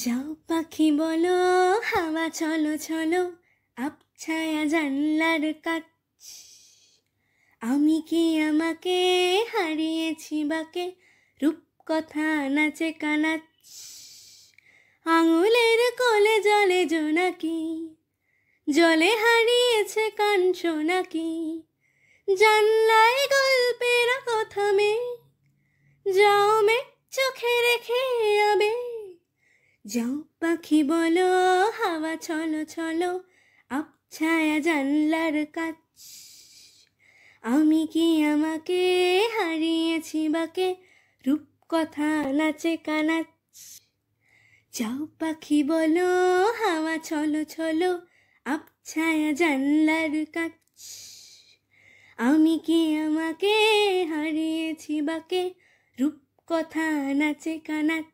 যাও পাখি বলো হাওয়া চলো চলো ছায়া জানলার কাছ আমি কি আমাকে হারিয়েছি বাকে রূপকথা নাচে কানাচ আঙুলের কলে জলে জো নাকি জলে হারিয়েছে কাঞ্চ নাকি জানলায় গল্পের কথা যাও পাখি বলো হাওয়া চলো চলো ছায়া জানলার কাছ আমি কি আমাকে হারিয়েছি বাকে রূপ কথা নাচে কানাচ যাও পাখি বলো হাওয়া চলো চলো ছায়া জানলার কাছ আমি কি আমাকে হারিয়েছি বাকে রূপ কথা নাচে কানাচ